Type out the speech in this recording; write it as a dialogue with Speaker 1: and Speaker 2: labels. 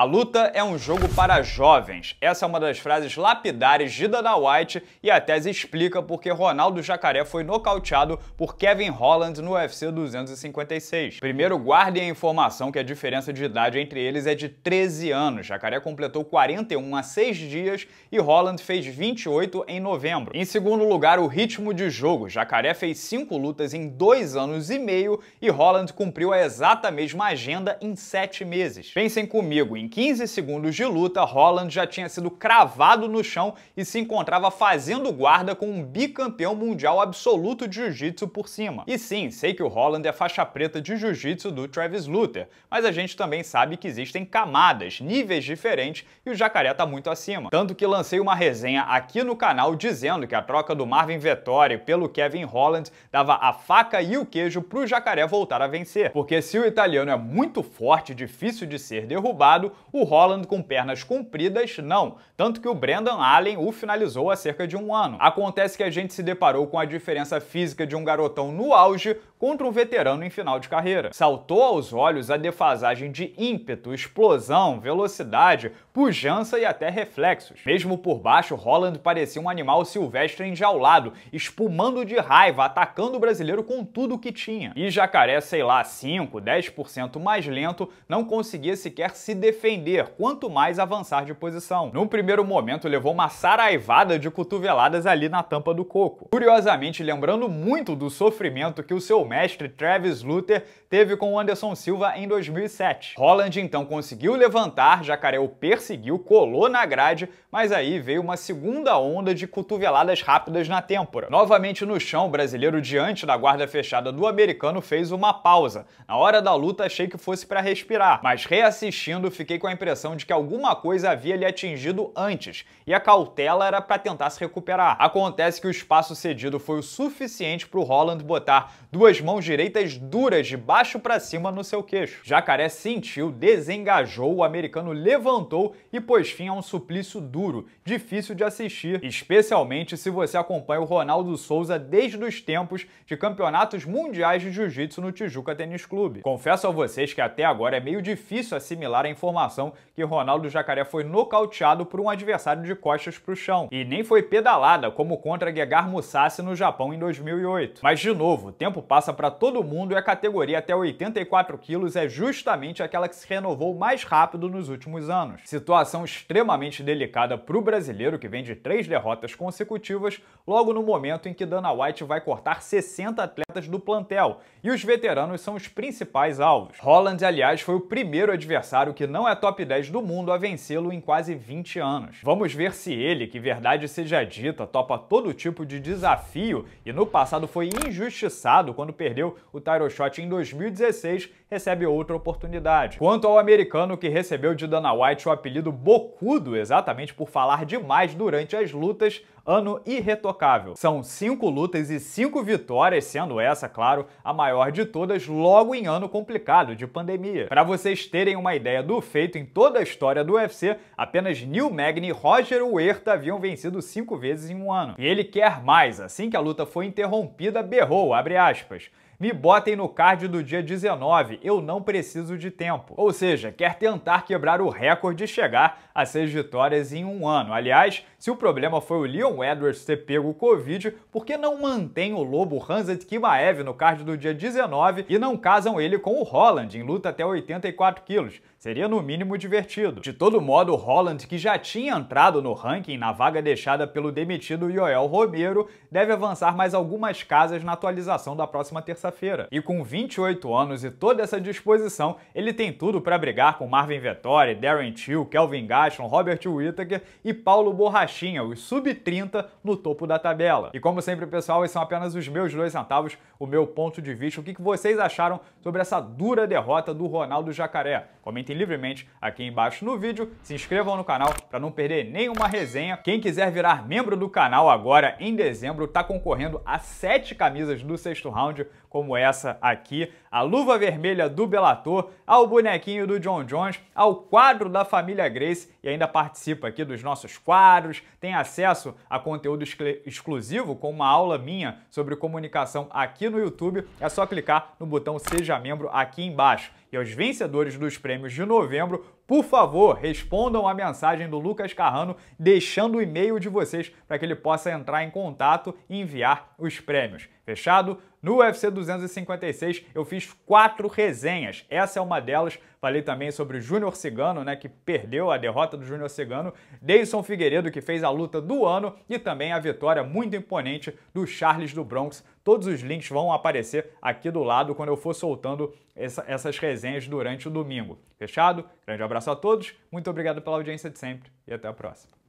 Speaker 1: A luta é um jogo para jovens. Essa é uma das frases lapidares de Dana White e a tese explica porque Ronaldo Jacaré foi nocauteado por Kevin Holland no UFC 256. Primeiro, guardem a informação que a diferença de idade entre eles é de 13 anos. Jacaré completou 41 a 6 dias e Holland fez 28 em novembro. Em segundo lugar, o ritmo de jogo. Jacaré fez 5 lutas em 2 anos e meio e Holland cumpriu a exata mesma agenda em 7 meses. Pensem comigo, em 15 segundos de luta, Holland já tinha sido cravado no chão e se encontrava fazendo guarda com um bicampeão mundial absoluto de jiu-jitsu por cima. E sim, sei que o Holland é faixa preta de jiu-jitsu do Travis Luther, mas a gente também sabe que existem camadas, níveis diferentes e o jacaré tá muito acima. Tanto que lancei uma resenha aqui no canal dizendo que a troca do Marvin Vettori pelo Kevin Holland dava a faca e o queijo pro jacaré voltar a vencer. Porque se o italiano é muito forte e difícil de ser derrubado, o Holland com pernas compridas não, tanto que o Brendan Allen o finalizou há cerca de um ano. Acontece que a gente se deparou com a diferença física de um garotão no auge contra um veterano em final de carreira. Saltou aos olhos a defasagem de ímpeto, explosão, velocidade, pujança e até reflexos. Mesmo por baixo, Holland parecia um animal silvestre enjaulado, espumando de raiva, atacando o brasileiro com tudo o que tinha. E Jacaré, sei lá, 5, 10% mais lento, não conseguia sequer se defender, quanto mais avançar de posição. Num primeiro momento, levou uma saraivada de cotoveladas ali na tampa do coco. Curiosamente, lembrando muito do sofrimento que o seu mestre Travis Luther teve com o Anderson Silva em 2007. Holland então conseguiu levantar, Jacaré o perseguiu, colou na grade, mas aí veio uma segunda onda de cotoveladas rápidas na têmpora. Novamente no chão, o brasileiro diante da guarda fechada do americano fez uma pausa. Na hora da luta achei que fosse para respirar, mas reassistindo fiquei com a impressão de que alguma coisa havia lhe atingido antes e a cautela era para tentar se recuperar. Acontece que o espaço cedido foi o suficiente para o Holland botar duas mãos direitas duras de baixo para cima no seu queixo. Jacaré sentiu, desengajou, o americano levantou e pôs fim a um suplício duro, difícil de assistir, especialmente se você acompanha o Ronaldo Souza desde os tempos de campeonatos mundiais de jiu-jitsu no Tijuca Tênis Clube. Confesso a vocês que até agora é meio difícil assimilar a informação que Ronaldo Jacaré foi nocauteado por um adversário de costas para o chão, e nem foi pedalada como contra Gegar Musashi no Japão em 2008. Mas de novo, o tempo passa para todo mundo e a categoria até 84 quilos é justamente aquela que se renovou mais rápido nos últimos anos. Situação extremamente delicada para o brasileiro que vem de três derrotas consecutivas, logo no momento em que Dana White vai cortar 60 atletas do plantel e os veteranos são os principais alvos. Holland, aliás, foi o primeiro adversário que não é top 10 do mundo a vencê-lo em quase 20 anos. Vamos ver se ele, que verdade seja dita, topa todo tipo de desafio e no passado foi injustiçado quando perdeu o title shot em 2016, recebe outra oportunidade. Quanto ao americano que recebeu de Dana White o apelido Bocudo, exatamente por falar demais durante as lutas, ano irretocável. São cinco lutas e cinco vitórias, sendo essa, claro, a maior de todas logo em ano complicado de pandemia. Para vocês terem uma ideia do feito em toda a história do UFC, apenas Neil Magny e Roger Huerta haviam vencido cinco vezes em um ano. E ele quer mais, assim que a luta foi interrompida, berrou, abre aspas, me botem no card do dia 19, eu não preciso de tempo. Ou seja, quer tentar quebrar o recorde e chegar a seis vitórias em um ano. Aliás, se o problema foi o Leon Edwards ter pego o Covid, por que não mantém o Lobo Hanset Kimaev no card do dia 19 e não casam ele com o Holland em luta até 84 quilos? Seria no mínimo divertido. De todo modo, Holland, que já tinha entrado no ranking na vaga deixada pelo demitido Yoel Romero, deve avançar mais algumas casas na atualização da próxima terça-feira. E com 28 anos e toda essa disposição, ele tem tudo para brigar com Marvin Vettori, Darren Till, Kelvin Gaston, Robert Whittaker e Paulo Borrachinha, os sub-30 no topo da tabela. E como sempre, pessoal, esses são apenas os meus dois centavos, o meu ponto de vista, o que vocês acharam sobre essa dura derrota do Ronaldo Jacaré. Comente comentem livremente aqui embaixo no vídeo, se inscrevam no canal para não perder nenhuma resenha. Quem quiser virar membro do canal agora em dezembro está concorrendo a sete camisas do sexto round como essa aqui, a luva vermelha do Belator, ao bonequinho do John Jones, ao quadro da família Grace e ainda participa aqui dos nossos quadros, tem acesso a conteúdo exclusivo com uma aula minha sobre comunicação aqui no YouTube. É só clicar no botão Seja Membro aqui embaixo. E aos vencedores dos prêmios de novembro por favor, respondam a mensagem do Lucas Carrano deixando o e-mail de vocês para que ele possa entrar em contato e enviar os prêmios. Fechado? No UFC 256 eu fiz quatro resenhas. Essa é uma delas. Falei também sobre o Júnior Cigano, né, que perdeu a derrota do Júnior Cigano, Deison Figueiredo que fez a luta do ano e também a vitória muito imponente do Charles do Bronx Todos os links vão aparecer aqui do lado quando eu for soltando essa, essas resenhas durante o domingo. Fechado? Grande abraço a todos, muito obrigado pela audiência de sempre e até a próxima.